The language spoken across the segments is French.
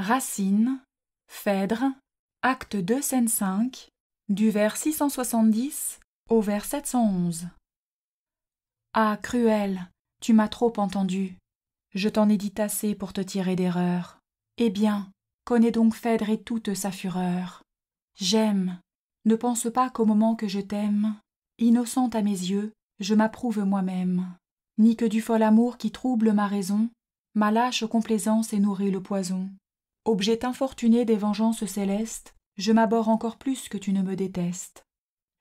Racine, Phèdre, acte 2, scène 5, du vers 670 au vers 711. Ah, cruel, tu m'as trop entendu. Je t'en ai dit assez pour te tirer d'erreur. Eh bien, connais donc Phèdre et toute sa fureur. J'aime, ne pense pas qu'au moment que je t'aime, innocente à mes yeux, je m'approuve moi-même, ni que du fol amour qui trouble ma raison, ma lâche complaisance et nourrit le poison objet infortuné des vengeances célestes, je m'abhorre encore plus que tu ne me détestes.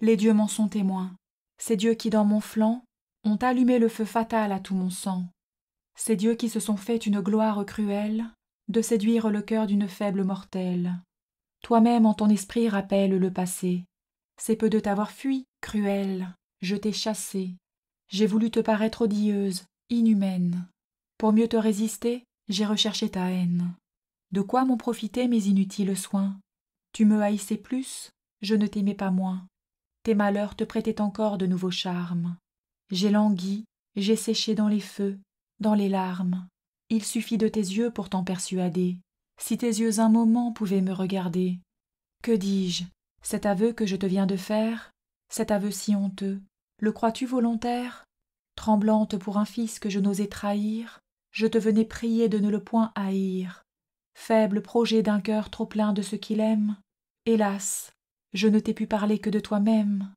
Les dieux m'en sont témoins, ces dieux qui dans mon flanc ont allumé le feu fatal à tout mon sang, ces dieux qui se sont fait une gloire cruelle de séduire le cœur d'une faible mortelle. Toi-même en ton esprit rappelle le passé, c'est peu de t'avoir fui, cruel, je t'ai chassé, j'ai voulu te paraître odieuse, inhumaine. Pour mieux te résister, j'ai recherché ta haine. De quoi m'ont profité mes inutiles soins Tu me haïssais plus, je ne t'aimais pas moins. Tes malheurs te prêtaient encore de nouveaux charmes. J'ai langui, j'ai séché dans les feux, dans les larmes. Il suffit de tes yeux pour t'en persuader. Si tes yeux un moment pouvaient me regarder. Que dis-je Cet aveu que je te viens de faire, cet aveu si honteux, le crois-tu volontaire Tremblante pour un fils que je n'osais trahir, je te venais prier de ne le point haïr faible projet d'un cœur trop plein de ce qu'il aime, hélas, je ne t'ai pu parler que de toi-même.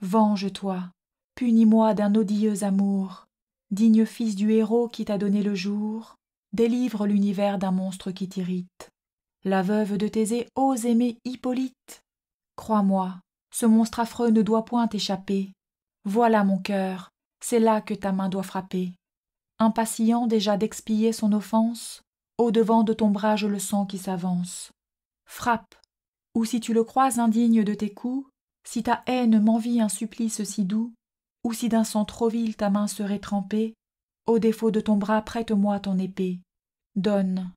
Venge-toi, punis-moi d'un odieux amour, digne fils du héros qui t'a donné le jour, délivre l'univers d'un monstre qui t'irrite. La veuve de Thésée ose aimer Hippolyte. Crois-moi, ce monstre affreux ne doit point t'échapper. Voilà mon cœur, c'est là que ta main doit frapper. Impatient déjà d'expier son offense, au-devant de ton bras je le sens qui s'avance. Frappe, ou si tu le crois indigne de tes coups, si ta haine m'envie un supplice si doux, ou si d'un sang trop vil ta main serait trempée, au défaut de ton bras prête-moi ton épée. Donne,